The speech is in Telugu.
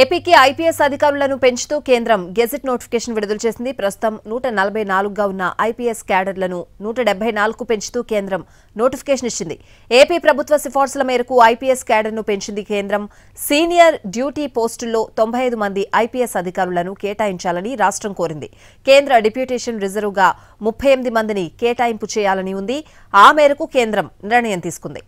ఏపీకి ఐపీఎస్ అధికారులను పెంచుతూ కేంద్రం గెజిట్ నోటిఫికేషన్ విడుదల చేసింది ప్రస్తుతం నూట నలభై నాలుగుగా ఉన్న ఐపీఎస్ క్యాడర్లను నూట డెబ్బై నాలుగు పెంచుతూ కేంద్రం నోటిఫికేషన్ ఇచ్చింది ఏపీ ప్రభుత్వ సిఫార్సుల మేరకు ఐపీఎస్ క్యాడర్ను పెంచింది కేంద్రం సీనియర్ డ్యూటీ పోస్టుల్లో తొంభై మంది ఐపీఎస్ అధికారులను కేటాయించాలని రాష్ట్రం కోరింది కేంద్ర డిప్యూటేషన్ రిజర్వ్గా ముప్పై మందిని కేటాయింపు చేయాలని ఉంది ఆ మేరకు కేంద్రం నిర్ణయం తీసుకుంది